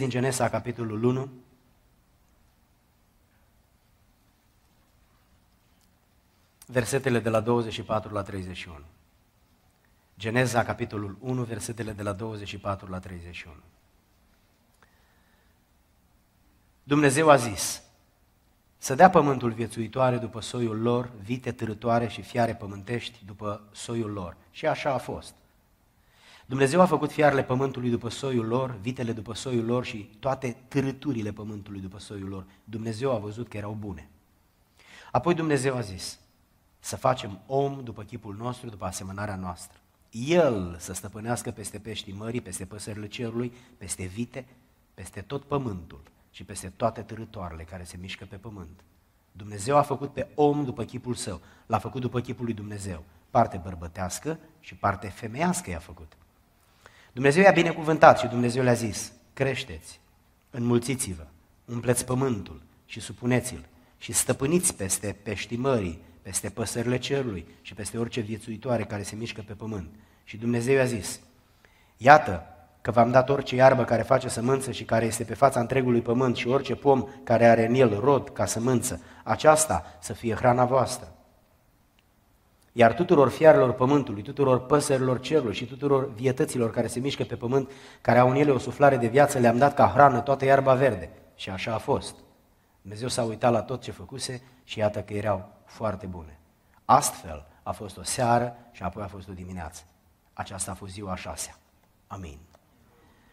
din Genesa, capitolul 1. Versetele de la 24 la 31. Geneza, capitolul 1, versetele de la 24 la 31. Dumnezeu a zis, să dea pământul viețuitoare după soiul lor, vite târătoare și fiare pământești după soiul lor. Și așa a fost. Dumnezeu a făcut fiarele pământului după soiul lor, vitele după soiul lor și toate târâturile pământului după soiul lor. Dumnezeu a văzut că erau bune. Apoi Dumnezeu a zis, să facem om după chipul nostru, după asemănarea noastră. El să stăpânească peste peștii mării, peste păsările cerului, peste vite, peste tot pământul și peste toate târătoarele care se mișcă pe pământ. Dumnezeu a făcut pe om după chipul său, l-a făcut după chipul lui Dumnezeu. Parte bărbătească și parte femeiască i-a făcut. Dumnezeu i-a binecuvântat și Dumnezeu le-a zis, creșteți, înmulțiți-vă, umpleți pământul și supuneți-l și stăpâniți peste peștii mării, peste păsările cerului și peste orice viețuitoare care se mișcă pe pământ. Și Dumnezeu i-a zis, iată că v-am dat orice iarbă care face sămânță și care este pe fața întregului pământ și orice pom care are în el rod ca sămânță, aceasta să fie hrana voastră. Iar tuturor fiarelor pământului, tuturor păsărilor cerului și tuturor vietăților care se mișcă pe pământ, care au în ele o suflare de viață, le-am dat ca hrană toată iarba verde. Și așa a fost. Dumnezeu s-a uitat la tot ce făcuse și iată că erau foarte bune. Astfel a fost o seară și apoi a fost o dimineață. Aceasta a fost ziua a șasea. Amin.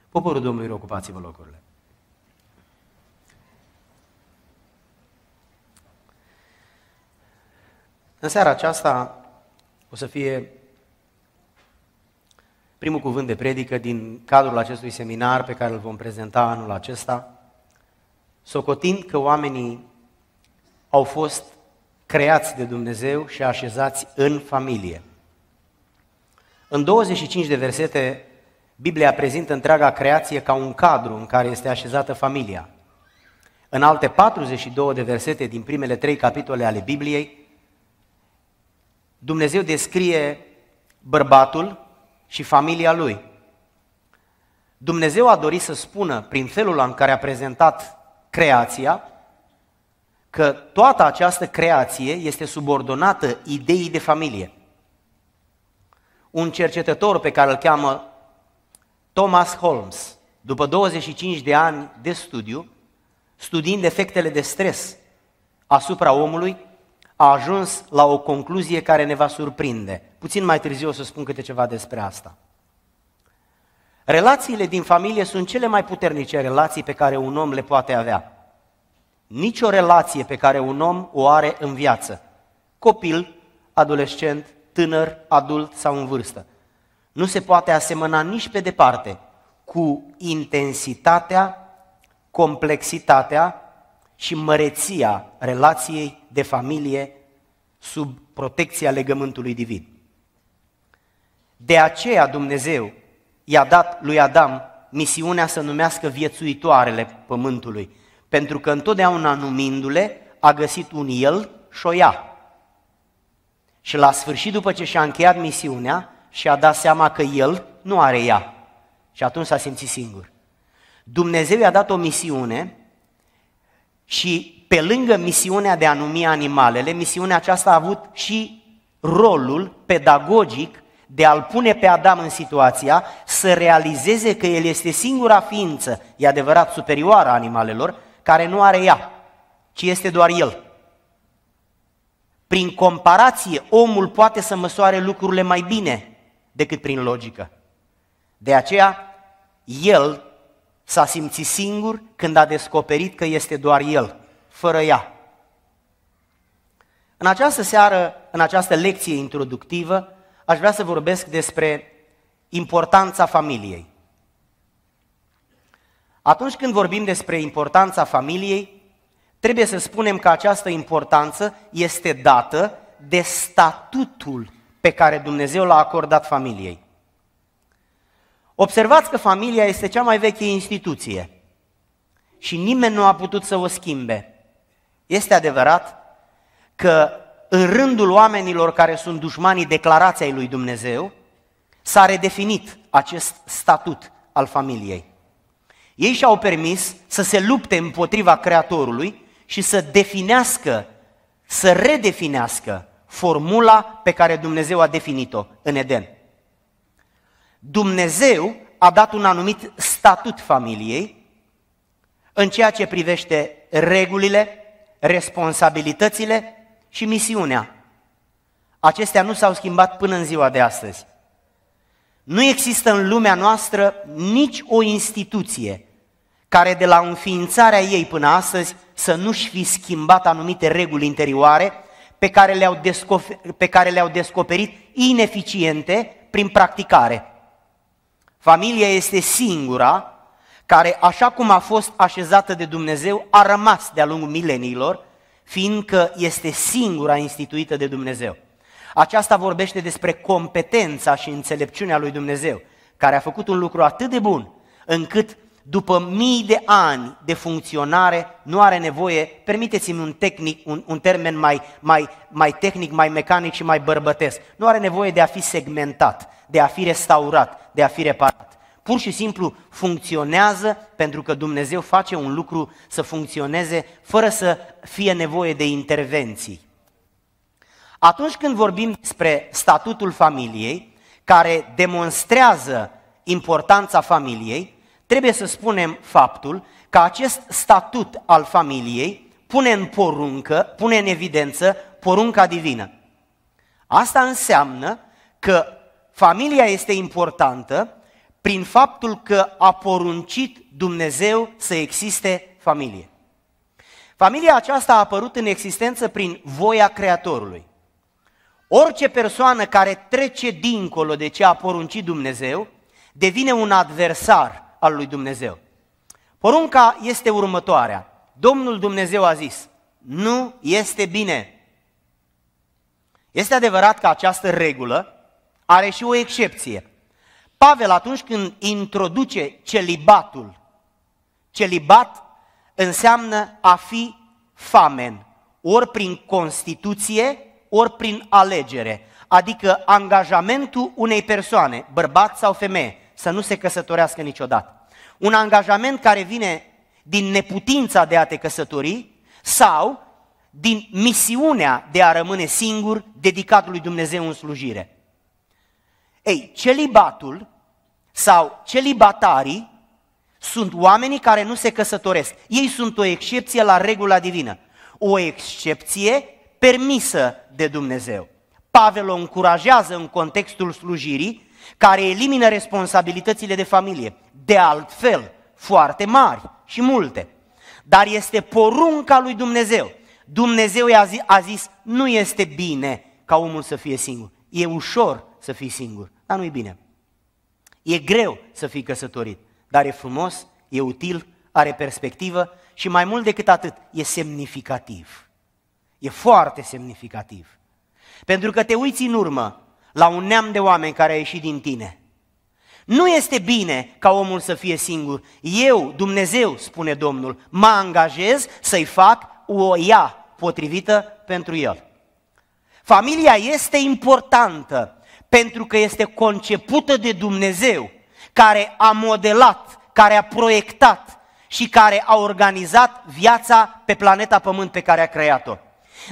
Poporul Domnului, ocupați-vă locurile. În seara aceasta o să fie primul cuvânt de predică din cadrul acestui seminar pe care îl vom prezenta anul acesta, socotind că oamenii au fost creați de Dumnezeu și așezați în familie. În 25 de versete, Biblia prezintă întreaga creație ca un cadru în care este așezată familia. În alte 42 de versete din primele trei capitole ale Bibliei, Dumnezeu descrie bărbatul și familia lui. Dumnezeu a dorit să spună, prin felul în care a prezentat creația, că toată această creație este subordonată ideii de familie. Un cercetător pe care îl cheamă Thomas Holmes, după 25 de ani de studiu, studiind efectele de stres asupra omului, a ajuns la o concluzie care ne va surprinde. Puțin mai târziu o să spun câte ceva despre asta. Relațiile din familie sunt cele mai puternice relații pe care un om le poate avea. Nici o relație pe care un om o are în viață, copil, adolescent, tânăr, adult sau în vârstă, nu se poate asemăna nici pe departe cu intensitatea, complexitatea și măreția relației de familie sub protecția legământului divin. De aceea Dumnezeu i-a dat lui Adam misiunea să numească viețuitoarele pământului, pentru că întotdeauna numindu-le a găsit un el și o ia. Și la sfârșit, după ce și-a încheiat misiunea, și-a dat seama că el nu are ea. Și atunci s-a simțit singur. Dumnezeu i-a dat o misiune și pe lângă misiunea de a numi animalele, misiunea aceasta a avut și rolul pedagogic de a-l pune pe Adam în situația să realizeze că el este singura ființă, e adevărat, superioară a animalelor, care nu are ea, ci este doar el. Prin comparație, omul poate să măsoare lucrurile mai bine decât prin logică. De aceea, el S-a simțit singur când a descoperit că este doar el, fără ea. În această seară, în această lecție introductivă, aș vrea să vorbesc despre importanța familiei. Atunci când vorbim despre importanța familiei, trebuie să spunem că această importanță este dată de statutul pe care Dumnezeu l-a acordat familiei. Observați că familia este cea mai veche instituție și nimeni nu a putut să o schimbe. Este adevărat că în rândul oamenilor care sunt dușmanii declarației lui Dumnezeu, s-a redefinit acest statut al familiei. Ei și-au permis să se lupte împotriva Creatorului și să definească, să redefinească formula pe care Dumnezeu a definit-o în Eden. Dumnezeu a dat un anumit statut familiei în ceea ce privește regulile, responsabilitățile și misiunea. Acestea nu s-au schimbat până în ziua de astăzi. Nu există în lumea noastră nici o instituție care de la înființarea ei până astăzi să nu-și fi schimbat anumite reguli interioare pe care le-au, pe care le-au descoperit ineficiente prin practicare. Familia este singura care, așa cum a fost așezată de Dumnezeu, a rămas de-a lungul mileniilor, fiindcă este singura instituită de Dumnezeu. Aceasta vorbește despre competența și înțelepciunea lui Dumnezeu, care a făcut un lucru atât de bun, încât după mii de ani de funcționare nu are nevoie, permiteți-mi un, tehnic, un, un termen mai, mai, mai tehnic, mai mecanic și mai bărbătesc, nu are nevoie de a fi segmentat de a fi restaurat, de a fi reparat. Pur și simplu funcționează pentru că Dumnezeu face un lucru să funcționeze fără să fie nevoie de intervenții. Atunci când vorbim despre statutul familiei, care demonstrează importanța familiei, trebuie să spunem faptul că acest statut al familiei pune în poruncă, pune în evidență porunca divină. Asta înseamnă că Familia este importantă prin faptul că a poruncit Dumnezeu să existe familie. Familia aceasta a apărut în existență prin voia Creatorului. Orice persoană care trece dincolo de ce a poruncit Dumnezeu devine un adversar al lui Dumnezeu. Porunca este următoarea. Domnul Dumnezeu a zis, nu este bine. Este adevărat că această regulă are și o excepție. Pavel atunci când introduce celibatul, celibat înseamnă a fi famen, ori prin constituție, ori prin alegere, adică angajamentul unei persoane, bărbat sau femeie, să nu se căsătorească niciodată. Un angajament care vine din neputința de a te căsători sau din misiunea de a rămâne singur, dedicat lui Dumnezeu în slujire. Ei, celibatul sau celibatarii sunt oamenii care nu se căsătoresc. Ei sunt o excepție la regula divină. O excepție permisă de Dumnezeu. Pavel o încurajează în contextul slujirii, care elimină responsabilitățile de familie, de altfel foarte mari și multe. Dar este porunca lui Dumnezeu. Dumnezeu i-a zis, a zis, nu este bine ca omul să fie singur. E ușor să fii singur, dar nu-i bine. E greu să fii căsătorit, dar e frumos, e util, are perspectivă și mai mult decât atât, e semnificativ. E foarte semnificativ. Pentru că te uiți în urmă la un neam de oameni care a ieșit din tine. Nu este bine ca omul să fie singur. Eu, Dumnezeu, spune Domnul, mă angajez să-i fac o ea potrivită pentru el. Familia este importantă, pentru că este concepută de Dumnezeu, care a modelat, care a proiectat și care a organizat viața pe planeta Pământ pe care a creat-o.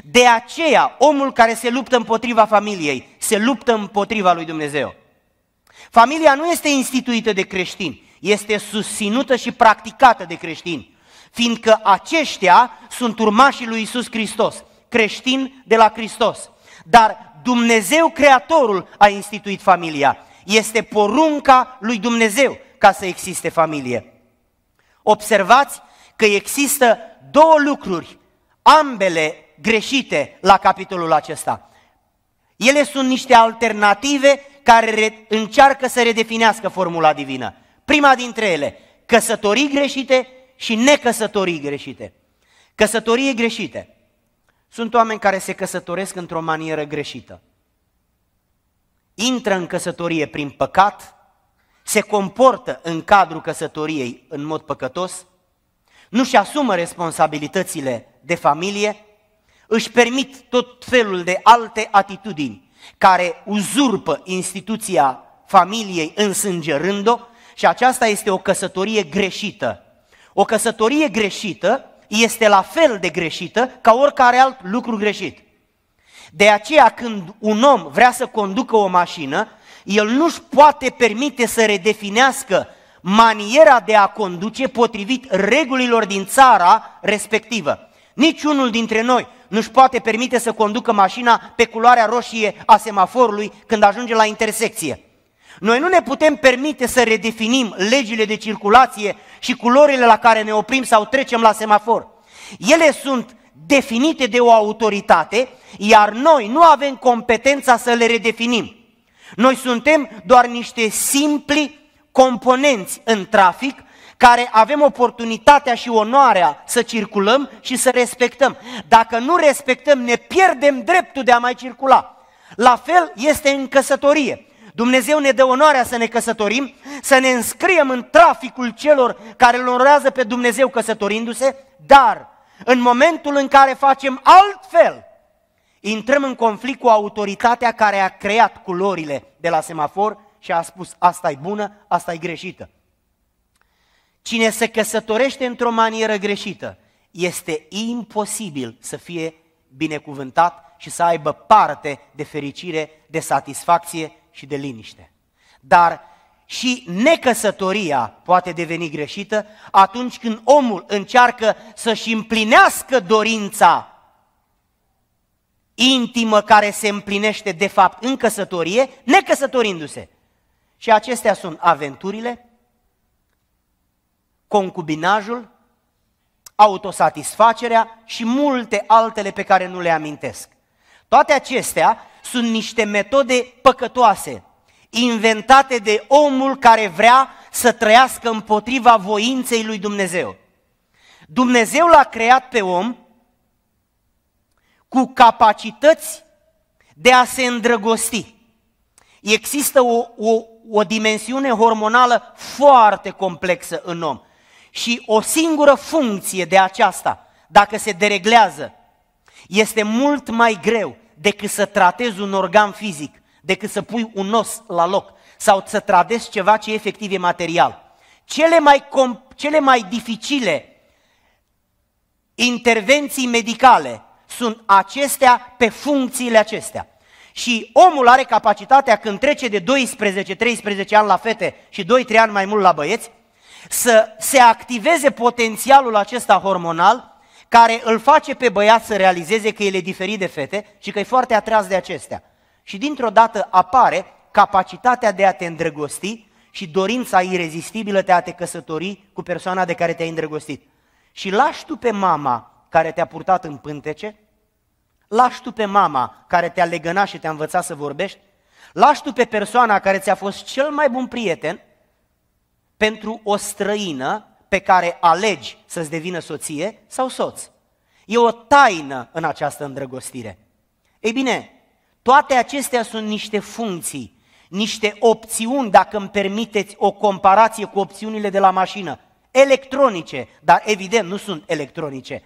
De aceea, omul care se luptă împotriva familiei, se luptă împotriva lui Dumnezeu. Familia nu este instituită de creștini, este susținută și practicată de creștini, fiindcă aceștia sunt urmașii lui Isus Hristos, creștini de la Hristos. Dar Dumnezeu Creatorul a instituit familia. Este porunca lui Dumnezeu ca să existe familie. Observați că există două lucruri, ambele greșite la capitolul acesta. Ele sunt niște alternative care încearcă să redefinească formula divină. Prima dintre ele, căsătorii greșite și necăsătorii greșite. Căsătorie greșite. Sunt oameni care se căsătoresc într-o manieră greșită. Intră în căsătorie prin păcat, se comportă în cadrul căsătoriei în mod păcătos, nu-și asumă responsabilitățile de familie, își permit tot felul de alte atitudini care uzurpă instituția familiei însângerând-o și aceasta este o căsătorie greșită. O căsătorie greșită este la fel de greșită ca oricare alt lucru greșit. De aceea când un om vrea să conducă o mașină, el nu-și poate permite să redefinească maniera de a conduce potrivit regulilor din țara respectivă. Niciunul dintre noi nu-și poate permite să conducă mașina pe culoarea roșie a semaforului când ajunge la intersecție. Noi nu ne putem permite să redefinim legile de circulație și culorile la care ne oprim sau trecem la semafor. Ele sunt definite de o autoritate, iar noi nu avem competența să le redefinim. Noi suntem doar niște simpli componenți în trafic care avem oportunitatea și onoarea să circulăm și să respectăm. Dacă nu respectăm, ne pierdem dreptul de a mai circula. La fel este în căsătorie. Dumnezeu ne dă onoarea să ne căsătorim, să ne înscriem în traficul celor care îl onorează pe Dumnezeu căsătorindu-se, dar în momentul în care facem altfel, intrăm în conflict cu autoritatea care a creat culorile de la semafor și a spus asta e bună, asta e greșită. Cine se căsătorește într-o manieră greșită, este imposibil să fie binecuvântat și să aibă parte de fericire, de satisfacție și de liniște. Dar și necăsătoria poate deveni greșită atunci când omul încearcă să-și împlinească dorința intimă care se împlinește de fapt în căsătorie, necăsătorindu-se. Și acestea sunt aventurile, concubinajul, autosatisfacerea și multe altele pe care nu le amintesc. Toate acestea sunt niște metode păcătoase, inventate de omul care vrea să trăiască împotriva voinței lui Dumnezeu. Dumnezeu l-a creat pe om cu capacități de a se îndrăgosti. Există o, o, o dimensiune hormonală foarte complexă în om și o singură funcție de aceasta, dacă se dereglează, este mult mai greu decât să tratezi un organ fizic, decât să pui un os la loc sau să tratezi ceva ce efectiv e material. Cele mai, cele mai dificile intervenții medicale sunt acestea pe funcțiile acestea. Și omul are capacitatea când trece de 12-13 ani la fete și 2-3 ani mai mult la băieți, să se activeze potențialul acesta hormonal care îl face pe băiat să realizeze că el e diferit de fete și că e foarte atras de acestea. Și dintr-o dată apare capacitatea de a te îndrăgosti și dorința irezistibilă de a te căsători cu persoana de care te-ai îndrăgostit. Și lași tu pe mama care te-a purtat în pântece, lași tu pe mama care te-a legănat și te-a învățat să vorbești, lași tu pe persoana care ți-a fost cel mai bun prieten pentru o străină pe care alegi să-ți devină soție sau soț. E o taină în această îndrăgostire. Ei bine, toate acestea sunt niște funcții, niște opțiuni, dacă îmi permiteți o comparație cu opțiunile de la mașină, electronice, dar evident nu sunt electronice.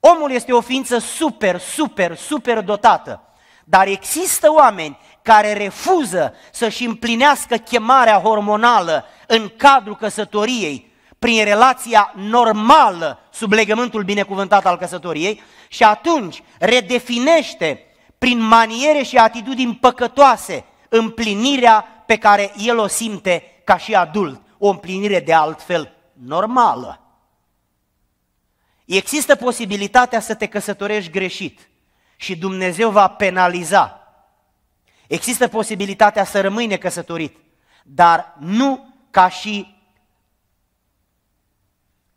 Omul este o ființă super, super, super dotată, dar există oameni care refuză să-și împlinească chemarea hormonală în cadrul căsătoriei prin relația normală sub legământul binecuvântat al căsătoriei și atunci redefinește prin maniere și atitudini păcătoase împlinirea pe care el o simte ca și adult, o împlinire de altfel normală. Există posibilitatea să te căsătorești greșit și Dumnezeu va penaliza. Există posibilitatea să rămâi necăsătorit, dar nu ca și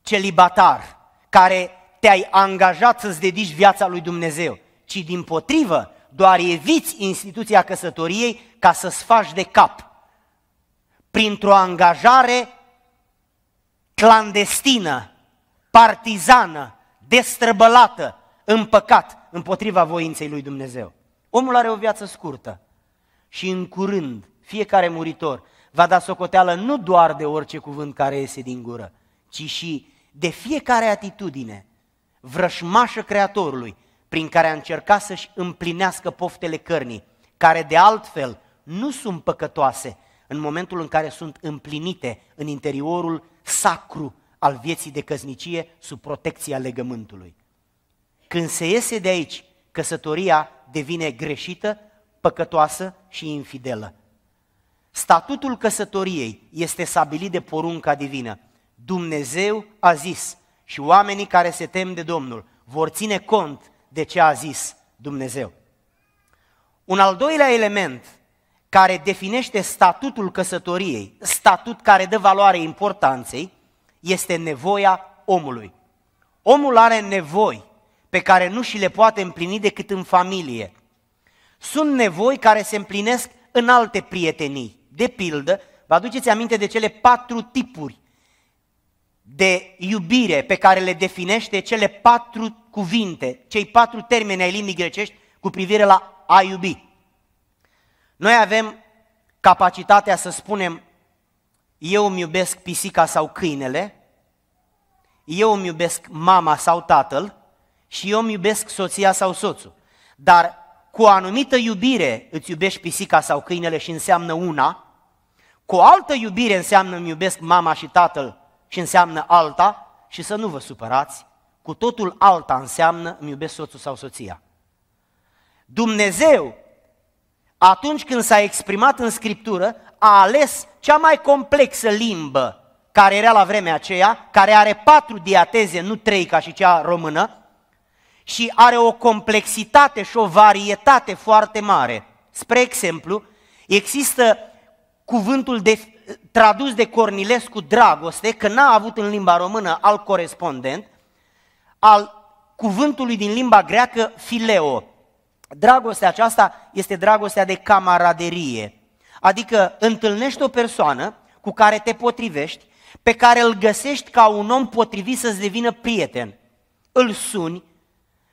celibatar, care te-ai angajat să-ți dedici viața lui Dumnezeu, ci din potrivă, doar eviți instituția căsătoriei ca să-ți faci de cap. Printr-o angajare clandestină, partizană, destrăbălată, în păcat, împotriva voinței lui Dumnezeu. Omul are o viață scurtă și în curând fiecare muritor va da socoteală nu doar de orice cuvânt care iese din gură, ci și de fiecare atitudine vrășmașă Creatorului, prin care a încercat să-și împlinească poftele cărnii, care de altfel nu sunt păcătoase în momentul în care sunt împlinite în interiorul sacru al vieții de căznicie sub protecția legământului. Când se iese de aici, căsătoria devine greșită, păcătoasă și infidelă. Statutul căsătoriei este stabilit de porunca divină, Dumnezeu a zis și oamenii care se tem de Domnul vor ține cont de ce a zis Dumnezeu. Un al doilea element care definește statutul căsătoriei, statut care dă valoare importanței, este nevoia omului. Omul are nevoi pe care nu și le poate împlini decât în familie. Sunt nevoi care se împlinesc în alte prietenii. De pildă, vă aduceți aminte de cele patru tipuri de iubire pe care le definește cele patru cuvinte, cei patru termeni ai limbii grecești cu privire la a iubi. Noi avem capacitatea să spunem eu îmi iubesc pisica sau câinele, eu îmi iubesc mama sau tatăl și eu îmi iubesc soția sau soțul. Dar cu o anumită iubire îți iubești pisica sau câinele și înseamnă una, cu o altă iubire înseamnă îmi iubesc mama și tatăl și înseamnă alta și să nu vă supărați, cu totul alta înseamnă îmi iubesc soțul sau soția. Dumnezeu, atunci când s-a exprimat în Scriptură, a ales cea mai complexă limbă care era la vremea aceea, care are patru diateze, nu trei ca și cea română, și are o complexitate și o varietate foarte mare. Spre exemplu, există cuvântul de tradus de Cornilescu Dragoste, că n-a avut în limba română al corespondent, al cuvântului din limba greacă fileo. Dragostea aceasta este dragostea de camaraderie, adică întâlnești o persoană cu care te potrivești, pe care îl găsești ca un om potrivit să-ți devină prieten. Îl suni,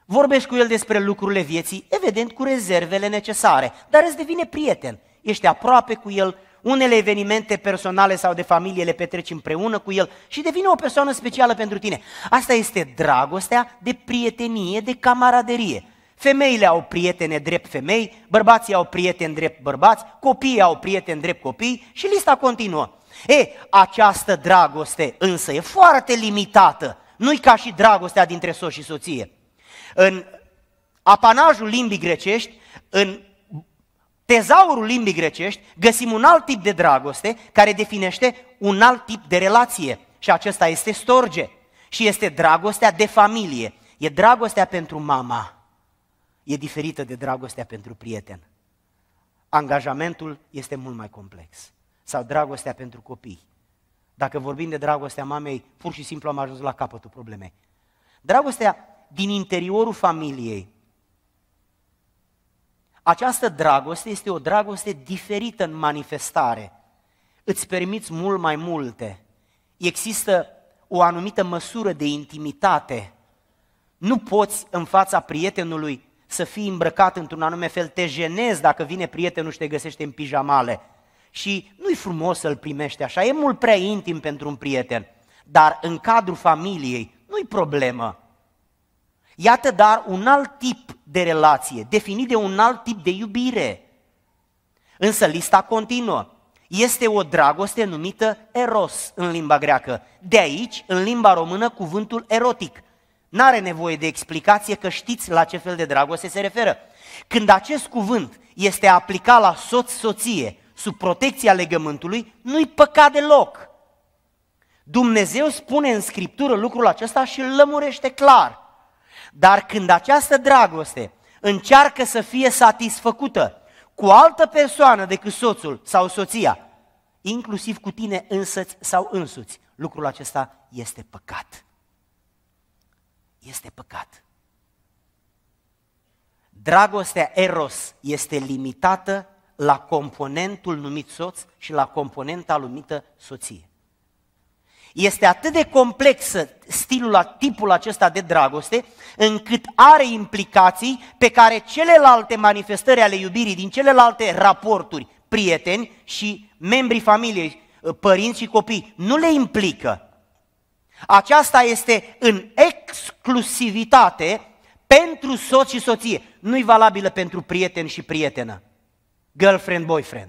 vorbești cu el despre lucrurile vieții, evident cu rezervele necesare, dar îți devine prieten. Ești aproape cu el, unele evenimente personale sau de familie le petreci împreună cu el și devine o persoană specială pentru tine. Asta este dragostea de prietenie, de camaraderie. Femeile au prietene drept femei, bărbații au prieteni drept bărbați, copiii au prieteni drept copii și lista continuă. E, această dragoste însă e foarte limitată, nu-i ca și dragostea dintre soț și soție. În apanajul limbii grecești, în tezaurul limbii grecești, găsim un alt tip de dragoste care definește un alt tip de relație. Și acesta este storge. Și este dragostea de familie. E dragostea pentru mama. E diferită de dragostea pentru prieten. Angajamentul este mult mai complex. Sau dragostea pentru copii. Dacă vorbim de dragostea mamei, pur și simplu am ajuns la capătul problemei. Dragostea din interiorul familiei această dragoste este o dragoste diferită în manifestare. Îți permiți mult mai multe. Există o anumită măsură de intimitate. Nu poți în fața prietenului să fii îmbrăcat într-un anume fel, te jenezi dacă vine prietenul și te găsește în pijamale. Și nu-i frumos să-l primești așa, e mult prea intim pentru un prieten. Dar în cadrul familiei nu-i problemă. Iată dar un alt tip de relație, definit de un alt tip de iubire. Însă lista continuă. Este o dragoste numită eros în limba greacă. De aici, în limba română, cuvântul erotic. N-are nevoie de explicație că știți la ce fel de dragoste se referă. Când acest cuvânt este aplicat la soț-soție, sub protecția legământului, nu-i păcat deloc. Dumnezeu spune în Scriptură lucrul acesta și îl lămurește clar. Dar când această dragoste încearcă să fie satisfăcută cu altă persoană decât soțul sau soția, inclusiv cu tine însăți sau însuți, lucrul acesta este păcat. Este păcat. Dragostea eros este limitată la componentul numit soț și la componenta numită soție este atât de complexă stilul, tipul acesta de dragoste, încât are implicații pe care celelalte manifestări ale iubirii din celelalte raporturi, prieteni și membrii familiei, ă, părinți și copii, nu le implică. Aceasta este în exclusivitate pentru soț și soție, nu-i valabilă pentru prieten și prietenă, girlfriend, boyfriend.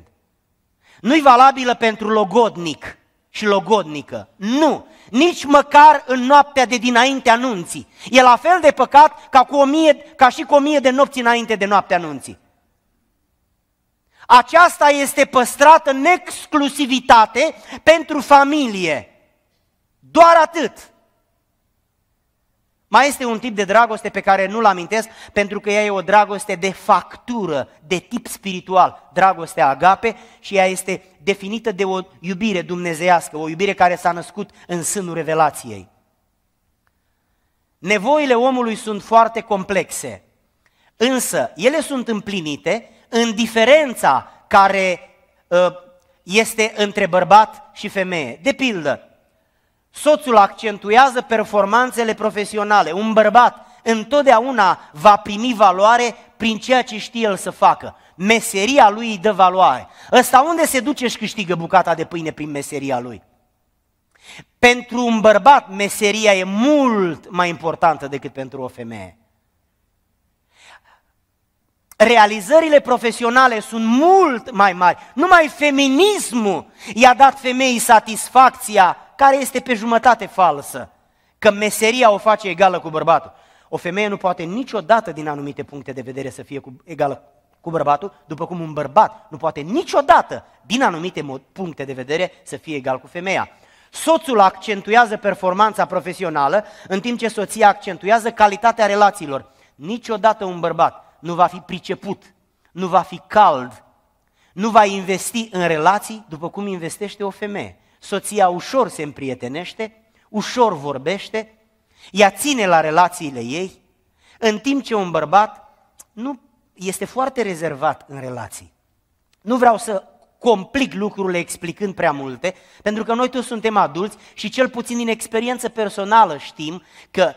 Nu-i valabilă pentru logodnic, și logodnică. Nu! Nici măcar în noaptea de dinainte anunții. E la fel de păcat ca, cu o mie, ca și cu o mie de nopți înainte de noaptea anunții. Aceasta este păstrată în exclusivitate pentru familie. Doar atât. Mai este un tip de dragoste pe care nu-l amintesc pentru că ea e o dragoste de factură, de tip spiritual, dragostea agape și ea este definită de o iubire dumnezeiască, o iubire care s-a născut în sânul revelației. Nevoile omului sunt foarte complexe, însă ele sunt împlinite în diferența care ă, este între bărbat și femeie. De pildă, Soțul accentuează performanțele profesionale. Un bărbat întotdeauna va primi valoare prin ceea ce știe el să facă. Meseria lui îi dă valoare. Ăsta unde se duce și câștigă bucata de pâine prin meseria lui? Pentru un bărbat, meseria e mult mai importantă decât pentru o femeie. Realizările profesionale sunt mult mai mari. Numai feminismul i-a dat femeii satisfacția care este pe jumătate falsă, că meseria o face egală cu bărbatul. O femeie nu poate niciodată din anumite puncte de vedere să fie cu, egală cu bărbatul, după cum un bărbat nu poate niciodată din anumite puncte de vedere să fie egal cu femeia. Soțul accentuează performanța profesională, în timp ce soția accentuează calitatea relațiilor. Niciodată un bărbat nu va fi priceput, nu va fi cald, nu va investi în relații după cum investește o femeie soția ușor se împrietenește, ușor vorbește, ea ține la relațiile ei, în timp ce un bărbat nu este foarte rezervat în relații. Nu vreau să complic lucrurile explicând prea multe, pentru că noi toți suntem adulți și cel puțin din experiență personală știm că,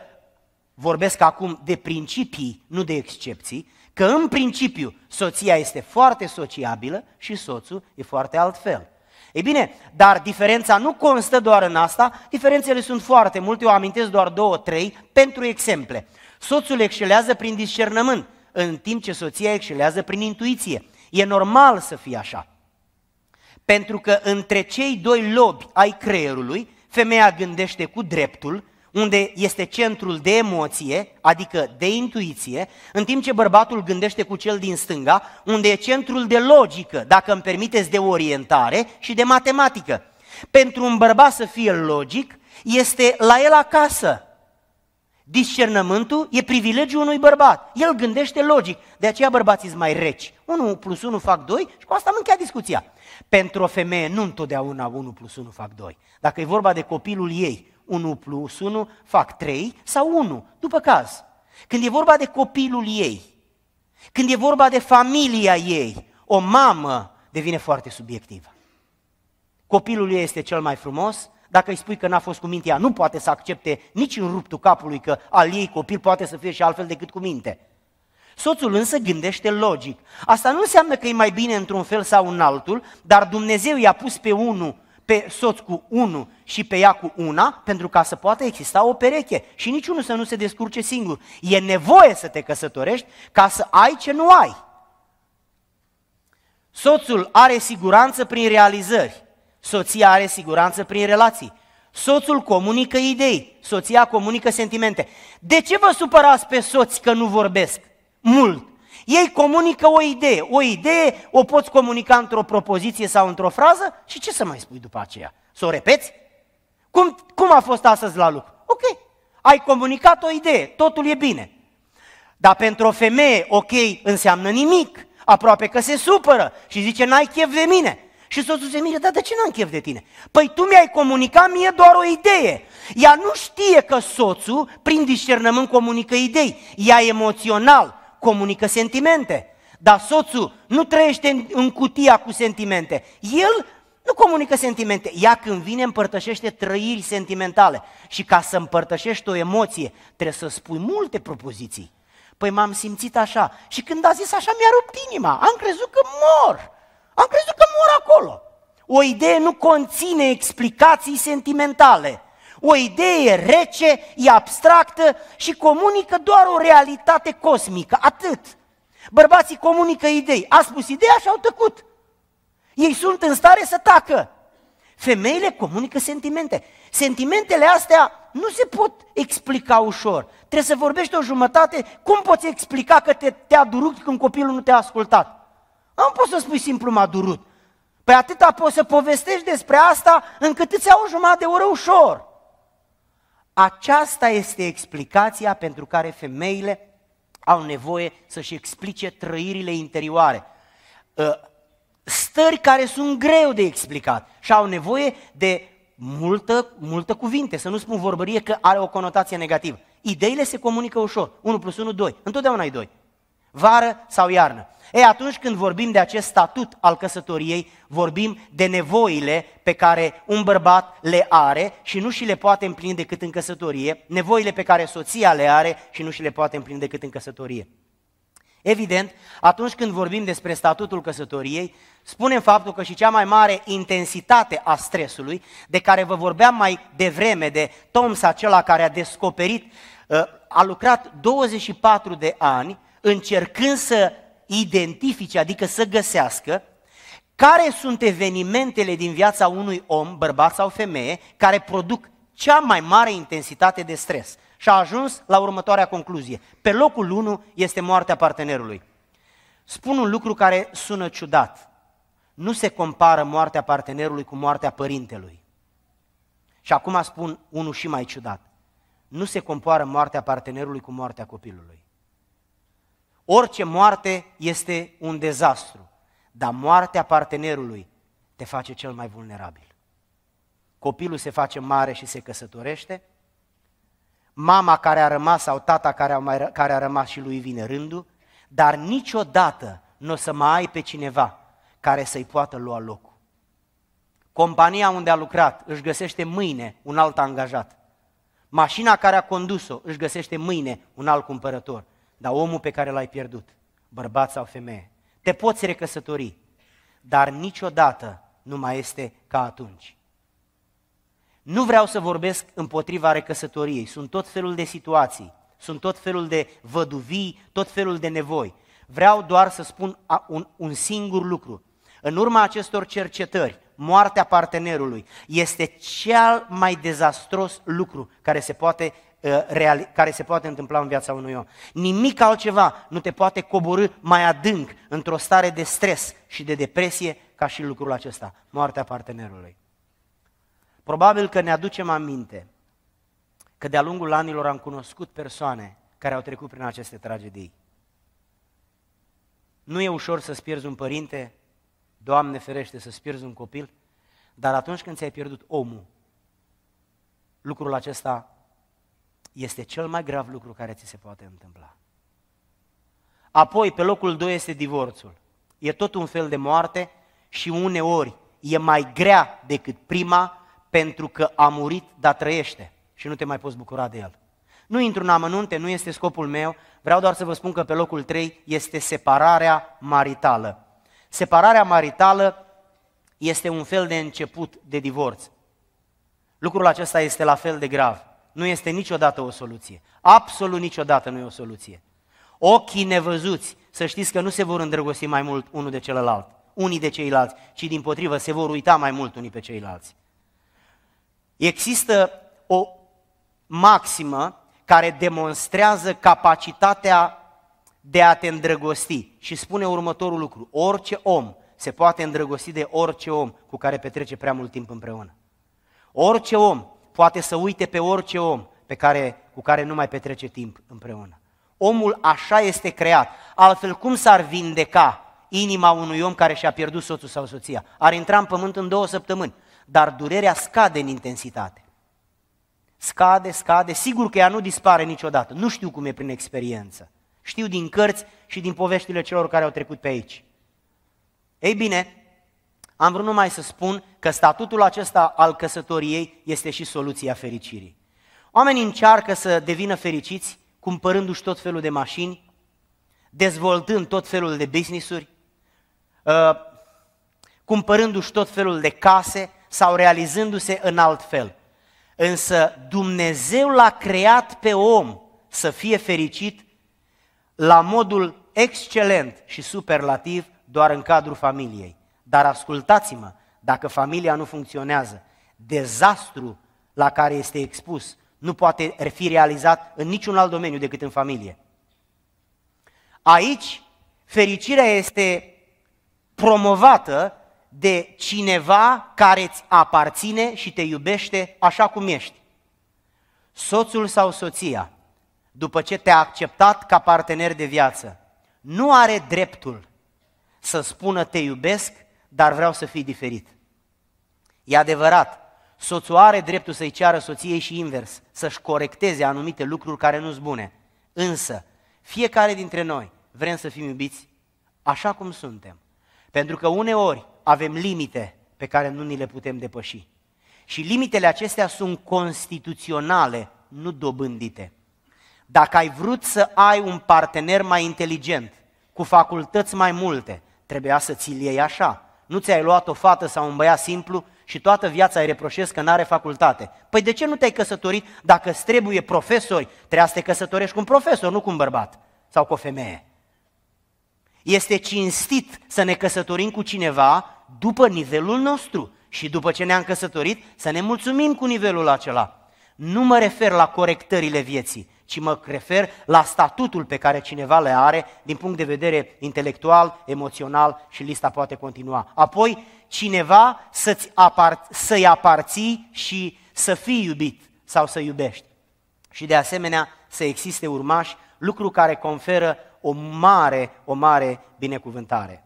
vorbesc acum de principii, nu de excepții, că în principiu soția este foarte sociabilă și soțul e foarte altfel. Ei bine, dar diferența nu constă doar în asta, diferențele sunt foarte multe, eu amintesc doar două, trei, pentru exemple. Soțul excelează prin discernământ, în timp ce soția excelează prin intuiție. E normal să fie așa. Pentru că între cei doi lobi ai creierului, femeia gândește cu dreptul, unde este centrul de emoție, adică de intuiție, în timp ce bărbatul gândește cu cel din stânga, unde e centrul de logică, dacă îmi permiteți, de orientare și de matematică. Pentru un bărbat să fie logic, este la el acasă. Discernământul e privilegiul unui bărbat. El gândește logic. De aceea bărbații sunt mai reci. 1 plus 1 fac 2 și cu asta am încheiat discuția. Pentru o femeie nu întotdeauna 1 plus 1 fac 2. Dacă e vorba de copilul ei, 1 plus 1 fac 3 sau 1, după caz. Când e vorba de copilul ei, când e vorba de familia ei, o mamă devine foarte subiectivă. Copilul ei este cel mai frumos, dacă îi spui că n-a fost cu mintea, nu poate să accepte nici în ruptul capului că al ei copil poate să fie și altfel decât cu minte. Soțul însă gândește logic. Asta nu înseamnă că e mai bine într-un fel sau în altul, dar Dumnezeu i-a pus pe unul pe soț cu unul și pe ea cu una, pentru ca să poată exista o pereche și niciunul să nu se descurce singur. E nevoie să te căsătorești ca să ai ce nu ai. Soțul are siguranță prin realizări, soția are siguranță prin relații. Soțul comunică idei, soția comunică sentimente. De ce vă supărați pe soți că nu vorbesc mult? Ei comunică o idee. O idee o poți comunica într-o propoziție sau într-o frază și ce să mai spui după aceea? Să o repeți? Cum, cum a fost astăzi la lucru? Ok, ai comunicat o idee, totul e bine. Dar pentru o femeie, ok, înseamnă nimic. Aproape că se supără și zice, n-ai chef de mine. Și soțul se mire, da, dar de ce n-am chef de tine? Păi tu mi-ai comunicat mie doar o idee. Ea nu știe că soțul, prin discernământ, comunică idei. Ea emoțional comunică sentimente. Dar soțul nu trăiește în cutia cu sentimente. El nu comunică sentimente. Ea când vine împărtășește trăiri sentimentale. Și ca să împărtășești o emoție, trebuie să spui multe propoziții. Păi m-am simțit așa. Și când a zis așa, mi-a rupt inima. Am crezut că mor. Am crezut că mor acolo. O idee nu conține explicații sentimentale. O idee rece, e abstractă și comunică doar o realitate cosmică, atât. Bărbații comunică idei. A spus ideea și au tăcut. Ei sunt în stare să tacă. Femeile comunică sentimente. Sentimentele astea nu se pot explica ușor. Trebuie să vorbești o jumătate. Cum poți explica că te, te-a durut când copilul nu te-a ascultat? Nu poți să spui simplu m-a durut. Păi atâta poți să povestești despre asta încât îți iau o jumătate de oră ușor. Aceasta este explicația pentru care femeile au nevoie să-și explice trăirile interioare. Ă, stări care sunt greu de explicat și au nevoie de multă, multă cuvinte, să nu spun vorbărie că are o conotație negativă. Ideile se comunică ușor, 1 plus 1, 2, întotdeauna ai 2, vară sau iarnă. E atunci când vorbim de acest statut al căsătoriei, vorbim de nevoile pe care un bărbat le are și nu și le poate împlini decât în căsătorie, nevoile pe care soția le are și nu și le poate împlini decât în căsătorie. Evident, atunci când vorbim despre statutul căsătoriei, spunem faptul că și cea mai mare intensitate a stresului, de care vă vorbeam mai devreme de Toms, acela care a descoperit, uh, a lucrat 24 de ani încercând să identifice, adică să găsească care sunt evenimentele din viața unui om, bărbat sau femeie, care produc cea mai mare intensitate de stres. Și a ajuns la următoarea concluzie. Pe locul 1 este moartea partenerului. Spun un lucru care sună ciudat. Nu se compară moartea partenerului cu moartea părintelui. Și acum spun unul și mai ciudat. Nu se compară moartea partenerului cu moartea copilului. Orice moarte este un dezastru, dar moartea partenerului te face cel mai vulnerabil. Copilul se face mare și se căsătorește, mama care a rămas sau tata care a, mai, care a rămas și lui vine rândul, dar niciodată nu o să mai ai pe cineva care să-i poată lua locul. Compania unde a lucrat își găsește mâine un alt angajat. Mașina care a condus-o își găsește mâine un alt cumpărător dar omul pe care l-ai pierdut, bărbat sau femeie, te poți recăsători, dar niciodată nu mai este ca atunci. Nu vreau să vorbesc împotriva recăsătoriei, sunt tot felul de situații, sunt tot felul de văduvii, tot felul de nevoi. Vreau doar să spun un, un singur lucru. În urma acestor cercetări, moartea partenerului este cel mai dezastros lucru care se poate Eh, reali- care se poate întâmpla în viața unui om. Nimic altceva nu te poate coborâ mai adânc într-o stare de stres și de depresie ca și lucrul acesta, moartea partenerului. Probabil că ne aducem aminte că de-a lungul anilor am cunoscut persoane care au trecut prin aceste tragedii. Nu e ușor să-ți pierzi un părinte, Doamne ferește, să-ți pierzi un copil, dar atunci când ți-ai pierdut omul, lucrul acesta este cel mai grav lucru care ți se poate întâmpla. Apoi, pe locul 2 este divorțul. E tot un fel de moarte și uneori e mai grea decât prima pentru că a murit, dar trăiește și nu te mai poți bucura de el. Nu intru în amănunte, nu este scopul meu, vreau doar să vă spun că pe locul 3 este separarea maritală. Separarea maritală este un fel de început de divorț. Lucrul acesta este la fel de grav nu este niciodată o soluție. Absolut niciodată nu e o soluție. Ochii nevăzuți, să știți că nu se vor îndrăgosti mai mult unul de celălalt, unii de ceilalți, ci din potrivă se vor uita mai mult unii pe ceilalți. Există o maximă care demonstrează capacitatea de a te îndrăgosti și spune următorul lucru, orice om se poate îndrăgosti de orice om cu care petrece prea mult timp împreună. Orice om poate să uite pe orice om pe care, cu care nu mai petrece timp împreună. Omul așa este creat. Altfel, cum s-ar vindeca inima unui om care și-a pierdut soțul sau soția? Ar intra în pământ în două săptămâni, dar durerea scade în intensitate. Scade, scade, sigur că ea nu dispare niciodată. Nu știu cum e prin experiență. Știu din cărți și din poveștile celor care au trecut pe aici. Ei bine, am vrut numai să spun că statutul acesta al căsătoriei este și soluția fericirii. Oamenii încearcă să devină fericiți cumpărându-și tot felul de mașini, dezvoltând tot felul de business-uri, uh, cumpărându-și tot felul de case sau realizându-se în alt fel. Însă Dumnezeu l-a creat pe om să fie fericit la modul excelent și superlativ doar în cadrul familiei. Dar ascultați-mă, dacă familia nu funcționează, dezastru la care este expus nu poate fi realizat în niciun alt domeniu decât în familie. Aici, fericirea este promovată de cineva care îți aparține și te iubește așa cum ești. Soțul sau soția, după ce te-a acceptat ca partener de viață, nu are dreptul să spună te iubesc dar vreau să fii diferit. E adevărat, soțul are dreptul să-i ceară soției și invers, să-și corecteze anumite lucruri care nu-s bune. Însă, fiecare dintre noi vrem să fim iubiți așa cum suntem. Pentru că uneori avem limite pe care nu ni le putem depăși. Și limitele acestea sunt constituționale, nu dobândite. Dacă ai vrut să ai un partener mai inteligent, cu facultăți mai multe, trebuia să ți-l iei așa. Nu ți-ai luat o fată sau un băiat simplu și toată viața îi reproșezi că nu are facultate. Păi de ce nu te-ai căsătorit dacă îți trebuie profesori? Trebuie să te căsătorești cu un profesor, nu cu un bărbat sau cu o femeie. Este cinstit să ne căsătorim cu cineva după nivelul nostru și după ce ne-am căsătorit să ne mulțumim cu nivelul acela. Nu mă refer la corectările vieții, ci mă refer la statutul pe care cineva le are din punct de vedere intelectual, emoțional și lista poate continua. Apoi, cineva să-ți apar- să-i aparții și să fii iubit sau să iubești. Și de asemenea să existe urmași, lucru care conferă o mare, o mare binecuvântare.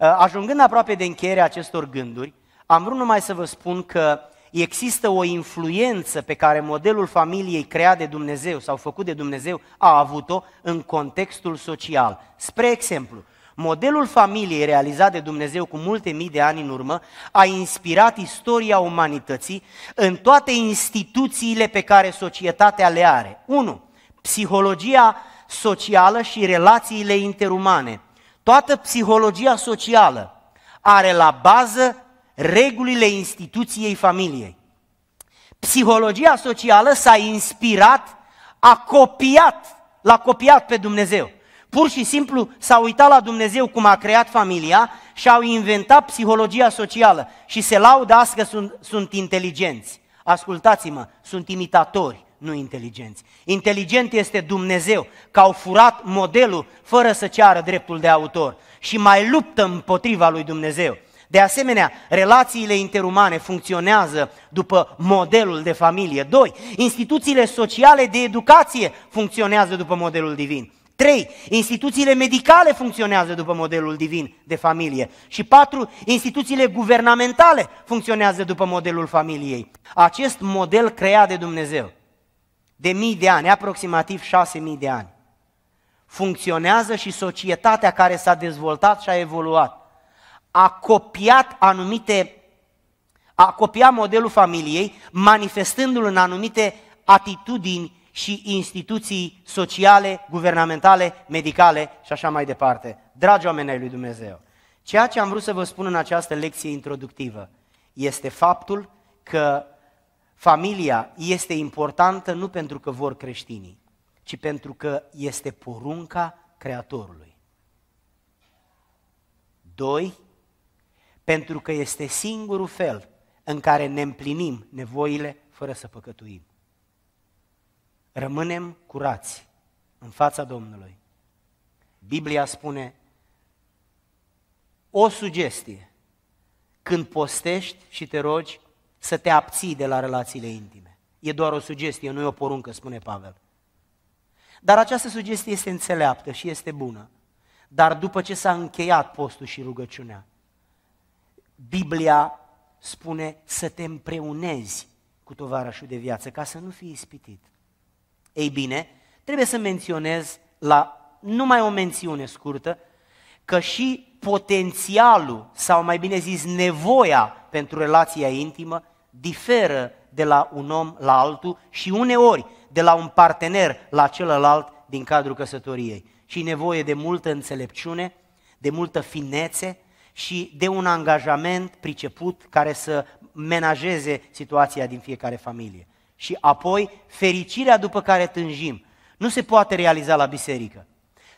Ă, ajungând aproape de încheierea acestor gânduri, am vrut numai să vă spun că uh, există o influență pe care modelul familiei creat de Dumnezeu sau făcut de Dumnezeu a avut-o în contextul social. Spre exemplu, modelul familiei realizat de Dumnezeu cu multe mii de ani în urmă a inspirat istoria umanității în toate instituțiile pe care societatea le are. 1. Psihologia socială și relațiile interumane. Toată psihologia socială are la bază regulile instituției familiei. Psihologia socială s-a inspirat, a copiat, l-a copiat pe Dumnezeu. Pur și simplu s-a uitat la Dumnezeu cum a creat familia și au inventat psihologia socială și se laudă astăzi că sunt, sunt inteligenți. Ascultați-mă, sunt imitatori, nu inteligenți. Inteligent este Dumnezeu că au furat modelul fără să ceară dreptul de autor și mai luptă împotriva lui Dumnezeu. De asemenea, relațiile interumane funcționează după modelul de familie. 2. Instituțiile sociale de educație funcționează după modelul divin. 3. Instituțiile medicale funcționează după modelul divin de familie. Și 4. Instituțiile guvernamentale funcționează după modelul familiei. Acest model creat de Dumnezeu de mii de ani, aproximativ șase mii de ani, funcționează și societatea care s-a dezvoltat și a evoluat a copiat anumite, a copiat modelul familiei, manifestându-l în anumite atitudini și instituții sociale, guvernamentale, medicale și așa mai departe. Dragi oameni ai lui Dumnezeu, ceea ce am vrut să vă spun în această lecție introductivă este faptul că familia este importantă nu pentru că vor creștinii, ci pentru că este porunca Creatorului. 2 pentru că este singurul fel în care ne împlinim nevoile fără să păcătuim. Rămânem curați în fața Domnului. Biblia spune o sugestie. Când postești și te rogi, să te abții de la relațiile intime. E doar o sugestie, nu e o poruncă, spune Pavel. Dar această sugestie este înțeleaptă și este bună. Dar după ce s-a încheiat postul și rugăciunea, Biblia spune să te împreunezi cu tovarășul de viață ca să nu fii ispitit. Ei bine, trebuie să menționez la numai o mențiune scurtă că și potențialul, sau mai bine zis nevoia pentru relația intimă diferă de la un om la altul și uneori de la un partener la celălalt din cadrul căsătoriei. Și nevoie de multă înțelepciune, de multă finețe, și de un angajament priceput care să menajeze situația din fiecare familie. Și apoi fericirea după care tânjim nu se poate realiza la biserică.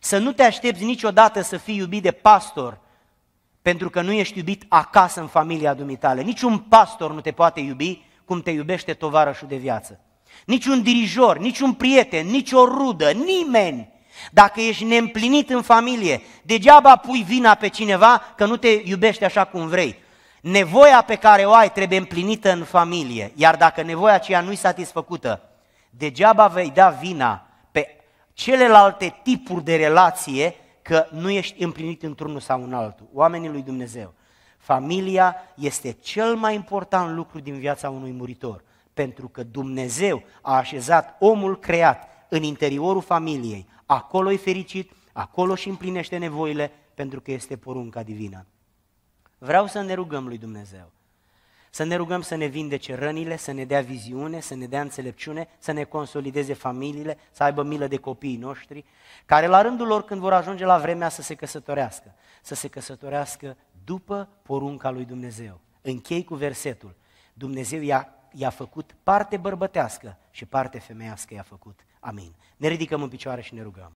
Să nu te aștepți niciodată să fii iubit de pastor pentru că nu ești iubit acasă în familia dumitale. Niciun pastor nu te poate iubi cum te iubește tovarășul de viață. Niciun dirijor, niciun prieten, nici o rudă, nimeni dacă ești neîmplinit în familie, degeaba pui vina pe cineva că nu te iubește așa cum vrei. Nevoia pe care o ai trebuie împlinită în familie, iar dacă nevoia aceea nu-i satisfăcută, degeaba vei da vina pe celelalte tipuri de relație că nu ești împlinit într-unul sau în altul. Oamenii lui Dumnezeu. Familia este cel mai important lucru din viața unui muritor, pentru că Dumnezeu a așezat omul creat în interiorul familiei, acolo e fericit, acolo și împlinește nevoile, pentru că este porunca divină. Vreau să ne rugăm lui Dumnezeu. Să ne rugăm să ne vindece rănile, să ne dea viziune, să ne dea înțelepciune, să ne consolideze familiile, să aibă milă de copiii noștri, care la rândul lor când vor ajunge la vremea să se căsătorească, să se căsătorească după porunca lui Dumnezeu. Închei cu versetul. Dumnezeu i-a, i-a făcut parte bărbătească și parte femeiască i-a făcut. Amin ne ridicăm în picioare și ne rugăm.